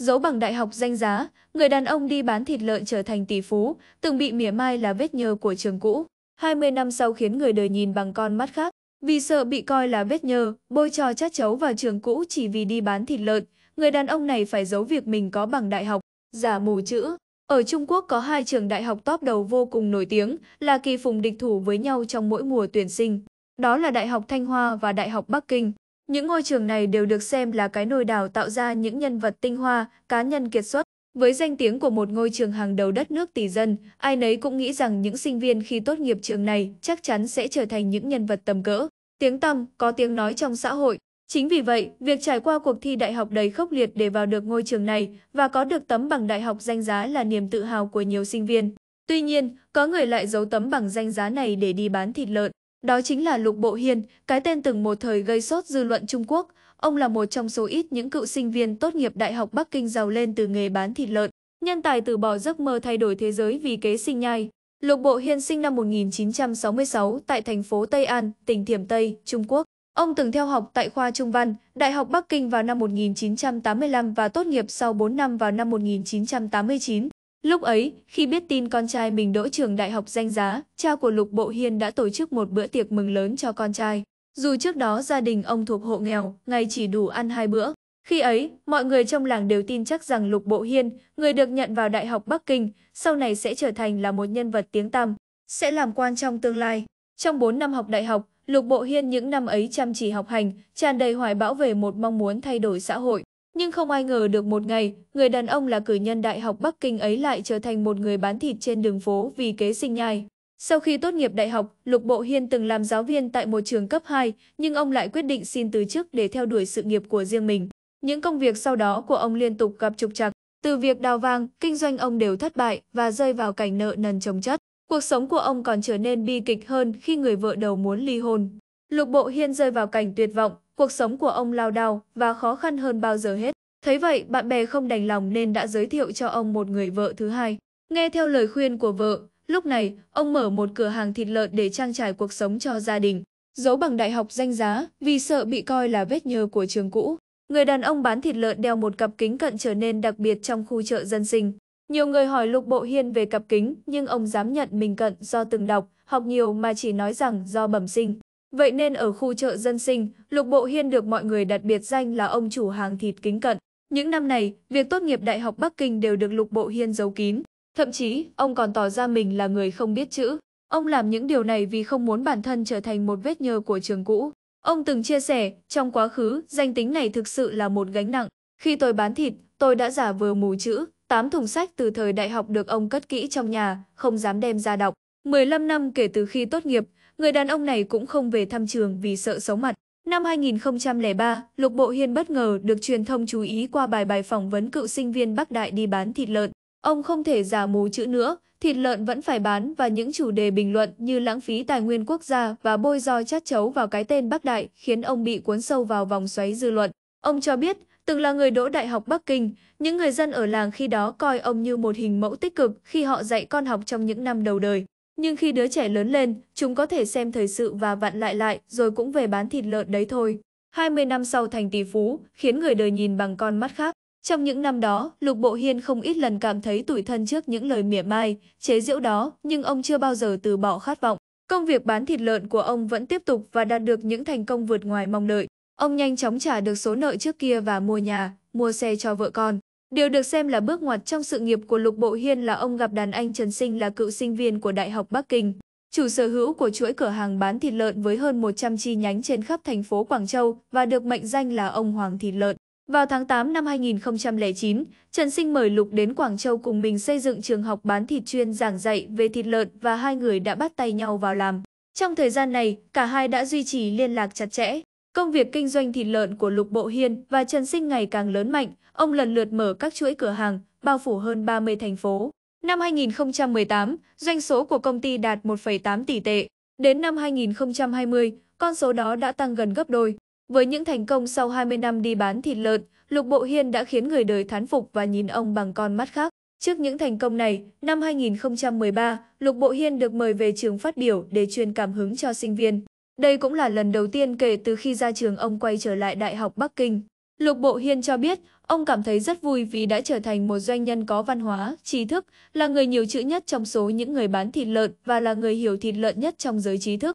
Dẫu bằng đại học danh giá, người đàn ông đi bán thịt lợn trở thành tỷ phú, từng bị mỉa mai là vết nhơ của trường cũ. 20 năm sau khiến người đời nhìn bằng con mắt khác. Vì sợ bị coi là vết nhơ, bôi trò chát chấu vào trường cũ chỉ vì đi bán thịt lợn, người đàn ông này phải giấu việc mình có bằng đại học, giả mù chữ. Ở Trung Quốc có hai trường đại học top đầu vô cùng nổi tiếng, là kỳ phùng địch thủ với nhau trong mỗi mùa tuyển sinh. Đó là Đại học Thanh Hoa và Đại học Bắc Kinh. Những ngôi trường này đều được xem là cái nồi đào tạo ra những nhân vật tinh hoa, cá nhân kiệt xuất. Với danh tiếng của một ngôi trường hàng đầu đất nước tỷ dân, ai nấy cũng nghĩ rằng những sinh viên khi tốt nghiệp trường này chắc chắn sẽ trở thành những nhân vật tầm cỡ, tiếng tăm, có tiếng nói trong xã hội. Chính vì vậy, việc trải qua cuộc thi đại học đầy khốc liệt để vào được ngôi trường này và có được tấm bằng đại học danh giá là niềm tự hào của nhiều sinh viên. Tuy nhiên, có người lại giấu tấm bằng danh giá này để đi bán thịt lợn. Đó chính là Lục Bộ Hiên, cái tên từng một thời gây sốt dư luận Trung Quốc. Ông là một trong số ít những cựu sinh viên tốt nghiệp Đại học Bắc Kinh giàu lên từ nghề bán thịt lợn. Nhân tài từ bỏ giấc mơ thay đổi thế giới vì kế sinh nhai. Lục Bộ Hiên sinh năm 1966 tại thành phố Tây An, tỉnh Thiểm Tây, Trung Quốc. Ông từng theo học tại khoa Trung văn, Đại học Bắc Kinh vào năm 1985 và tốt nghiệp sau 4 năm vào năm 1989. Lúc ấy, khi biết tin con trai mình đỗ trường đại học danh giá, cha của Lục Bộ Hiên đã tổ chức một bữa tiệc mừng lớn cho con trai. Dù trước đó gia đình ông thuộc hộ nghèo, ngày chỉ đủ ăn hai bữa. Khi ấy, mọi người trong làng đều tin chắc rằng Lục Bộ Hiên, người được nhận vào Đại học Bắc Kinh, sau này sẽ trở thành là một nhân vật tiếng tăm, sẽ làm quan trong tương lai. Trong 4 năm học đại học, Lục Bộ Hiên những năm ấy chăm chỉ học hành, tràn đầy hoài bão về một mong muốn thay đổi xã hội. Nhưng không ai ngờ được một ngày, người đàn ông là cử nhân Đại học Bắc Kinh ấy lại trở thành một người bán thịt trên đường phố vì kế sinh nhai. Sau khi tốt nghiệp đại học, Lục Bộ Hiên từng làm giáo viên tại một trường cấp 2, nhưng ông lại quyết định xin từ chức để theo đuổi sự nghiệp của riêng mình. Những công việc sau đó của ông liên tục gặp trục trặc. Từ việc đào vàng, kinh doanh ông đều thất bại và rơi vào cảnh nợ nần chồng chất. Cuộc sống của ông còn trở nên bi kịch hơn khi người vợ đầu muốn ly hôn. Lục Bộ Hiên rơi vào cảnh tuyệt vọng, cuộc sống của ông lao đao và khó khăn hơn bao giờ hết. Thấy vậy, bạn bè không đành lòng nên đã giới thiệu cho ông một người vợ thứ hai. Nghe theo lời khuyên của vợ, lúc này, ông mở một cửa hàng thịt lợn để trang trải cuộc sống cho gia đình. Giấu bằng đại học danh giá vì sợ bị coi là vết nhơ của trường cũ. Người đàn ông bán thịt lợn đeo một cặp kính cận trở nên đặc biệt trong khu chợ dân sinh. Nhiều người hỏi Lục Bộ Hiên về cặp kính, nhưng ông dám nhận mình cận do từng đọc, học nhiều mà chỉ nói rằng do bẩm sinh. Vậy nên ở khu chợ dân sinh, Lục Bộ Hiên được mọi người đặt biệt danh là ông chủ hàng thịt kính cận. Những năm này, việc tốt nghiệp Đại học Bắc Kinh đều được Lục Bộ Hiên giấu kín. Thậm chí, ông còn tỏ ra mình là người không biết chữ. Ông làm những điều này vì không muốn bản thân trở thành một vết nhơ của trường cũ. Ông từng chia sẻ, trong quá khứ, danh tính này thực sự là một gánh nặng. Khi tôi bán thịt, tôi đã giả vờ mù chữ, tám thùng sách từ thời đại học được ông cất kỹ trong nhà, không dám đem ra đọc. 15 năm kể từ khi tốt nghiệp, người đàn ông này cũng không về thăm trường vì sợ xấu mặt. Năm 2003, Lục Bộ Hiên bất ngờ được truyền thông chú ý qua bài bài phỏng vấn cựu sinh viên Bắc Đại đi bán thịt lợn. Ông không thể giả mù chữ nữa, thịt lợn vẫn phải bán và những chủ đề bình luận như lãng phí tài nguyên quốc gia và bôi roi chát chấu vào cái tên Bắc Đại khiến ông bị cuốn sâu vào vòng xoáy dư luận. Ông cho biết, từng là người đỗ Đại học Bắc Kinh, những người dân ở làng khi đó coi ông như một hình mẫu tích cực khi họ dạy con học trong những năm đầu đời. Nhưng khi đứa trẻ lớn lên, chúng có thể xem thời sự và vặn lại lại rồi cũng về bán thịt lợn đấy thôi. 20 năm sau thành tỷ phú, khiến người đời nhìn bằng con mắt khác. Trong những năm đó, Lục Bộ Hiên không ít lần cảm thấy tủi thân trước những lời mỉa mai, chế giễu đó, nhưng ông chưa bao giờ từ bỏ khát vọng. Công việc bán thịt lợn của ông vẫn tiếp tục và đạt được những thành công vượt ngoài mong đợi. Ông nhanh chóng trả được số nợ trước kia và mua nhà, mua xe cho vợ con. Điều được xem là bước ngoặt trong sự nghiệp của Lục Bộ Hiên là ông gặp đàn anh Trần Sinh là cựu sinh viên của Đại học Bắc Kinh, chủ sở hữu của chuỗi cửa hàng bán thịt lợn với hơn 100 chi nhánh trên khắp thành phố Quảng Châu và được mệnh danh là ông Hoàng Thịt Lợn. Vào tháng 8 năm 2009, Trần Sinh mời Lục đến Quảng Châu cùng mình xây dựng trường học bán thịt chuyên giảng dạy về thịt lợn và hai người đã bắt tay nhau vào làm. Trong thời gian này, cả hai đã duy trì liên lạc chặt chẽ, Công việc kinh doanh thịt lợn của Lục Bộ Hiên và Trần Sinh ngày càng lớn mạnh, ông lần lượt mở các chuỗi cửa hàng, bao phủ hơn 30 thành phố. Năm 2018, doanh số của công ty đạt 1,8 tỷ tệ. Đến năm 2020, con số đó đã tăng gần gấp đôi. Với những thành công sau 20 năm đi bán thịt lợn, Lục Bộ Hiên đã khiến người đời thán phục và nhìn ông bằng con mắt khác. Trước những thành công này, năm 2013, Lục Bộ Hiên được mời về trường phát biểu để truyền cảm hứng cho sinh viên. Đây cũng là lần đầu tiên kể từ khi ra trường ông quay trở lại Đại học Bắc Kinh. Lục Bộ Hiên cho biết, ông cảm thấy rất vui vì đã trở thành một doanh nhân có văn hóa, trí thức, là người nhiều chữ nhất trong số những người bán thịt lợn và là người hiểu thịt lợn nhất trong giới trí thức.